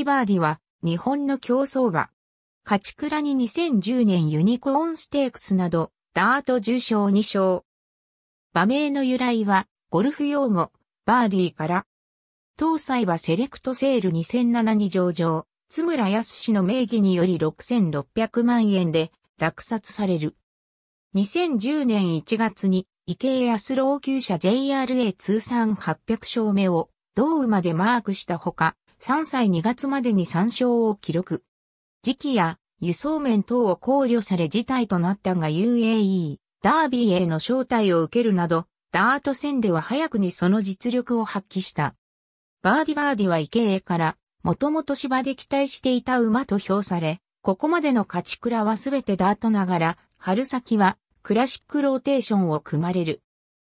ティバーディは日本の競争馬。勝ク倉に2010年ユニコーンステークスなど、ダート10賞2勝。馬名の由来は、ゴルフ用語、バーディーから。東西はセレクトセール2007に上場、津村康の名義により6600万円で落札される。2010年1月に池江康郎級者 JRA 通算800勝目を同馬でマークしたほか、3歳2月までに3勝を記録。時期や輸送面等を考慮され事態となったが UAE、ダービーへの招待を受けるなど、ダート戦では早くにその実力を発揮した。バーディバーディは池江から、もともと芝で期待していた馬と評され、ここまでの勝ち倉はすべてダートながら、春先はクラシックローテーションを組まれる。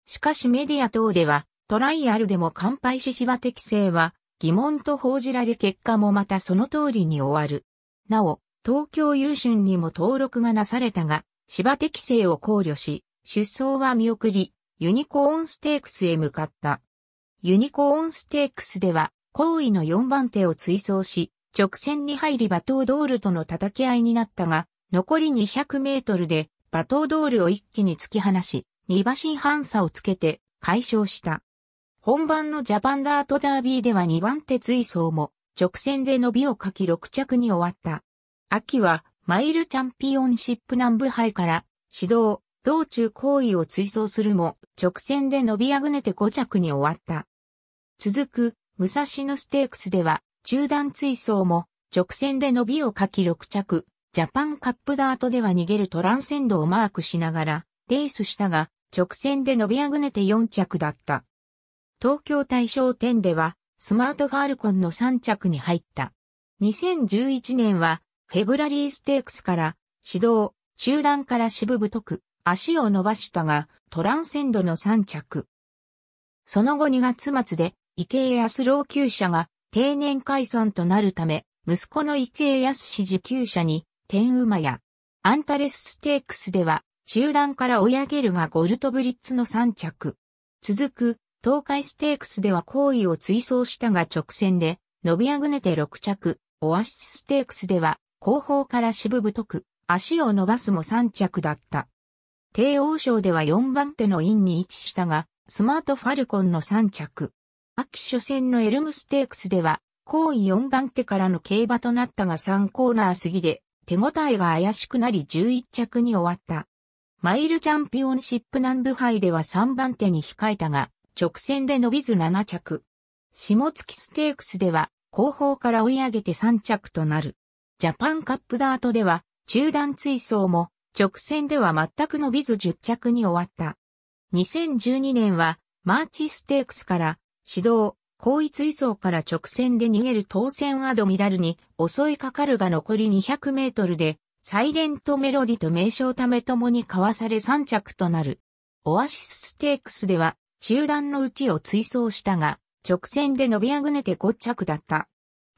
しかしメディア等では、トライアルでも完敗し芝適性は疑問と報じられ結果もまたその通りに終わる。なお、東京優春にも登録がなされたが、芝適性を考慮し、出走は見送り、ユニコーンステークスへ向かった。ユニコーンステークスでは、後位の4番手を追走し、直線に入りバトードールとの叩き合いになったが、残り200メートルでバトードールを一気に突き放し、2馬身半差をつけて解消した。本番のジャパンダートダービーでは2番手追走も直線で伸びをかき6着に終わった。秋はマイルチャンピオンシップ南部杯から指導、道中行為を追走するも直線で伸びあぐねて5着に終わった。続く武蔵野ステークスでは中段追走も直線で伸びをかき6着、ジャパンカップダートでは逃げるトランセンドをマークしながらレースしたが直線で伸びあぐねて4着だった。東京大賞店では、スマートファルコンの3着に入った。2011年は、フェブラリーステークスから、指導、中段から渋太く、足を伸ばしたが、トランセンドの3着。その後2月末で、池江康老朽者が定年解散となるため、息子の池江康氏受給者に、天馬や、アンタレスステークスでは、中段から追い上げるがゴルトブリッツの3着。続く、東海ステークスでは行為を追走したが直線で、伸びあぐねて6着、オアシスステークスでは、後方から渋太く、足を伸ばすも3着だった。帝王賞では4番手のインに位置したが、スマートファルコンの3着。秋初戦のエルムステークスでは、後位4番手からの競馬となったが3コーナー過ぎで、手応えが怪しくなり11着に終わった。マイルチャンピオンシップ南部杯では3番手に控えたが、直線で伸びず7着。下月ステークスでは、後方から追い上げて3着となる。ジャパンカップダートでは、中段追走も、直線では全く伸びず10着に終わった。2012年は、マーチステークスから、指導、後位追走から直線で逃げる当選アドミラルに襲いかかるが残り200メートルで、サイレントメロディと名称ためともに交わされ3着となる。オアシスステークスでは、中段のうちを追走したが、直線で伸びあぐねて5着だった。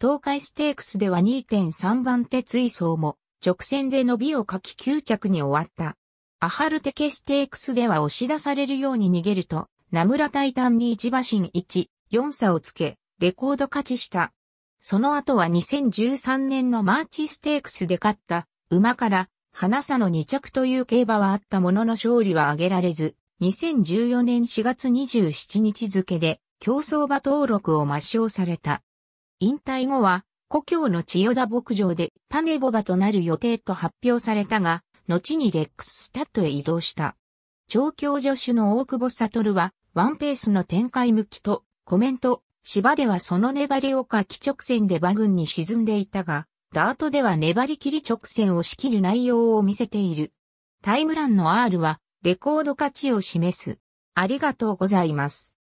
東海ステークスでは2.3番手追走も、直線で伸びをかき9着に終わった。アハルテケステークスでは押し出されるように逃げると、ナムラタイタンに一馬身1、4差をつけ、レコード勝ちした。その後は2013年のマーチステークスで勝った、馬から、花差の2着という競馬はあったものの勝利は挙げられず、2014年4月27日付で競走馬登録を抹消された。引退後は、故郷の千代田牧場で種ボバとなる予定と発表されたが、後にレックススタッドへ移動した。調教助手の大久保悟は、ワンペースの展開向きと、コメント、芝ではその粘りをか気直線で馬群に沈んでいたが、ダートでは粘り切り直線を仕切る内容を見せている。タイムランの R は、レコード価値を示す。ありがとうございます。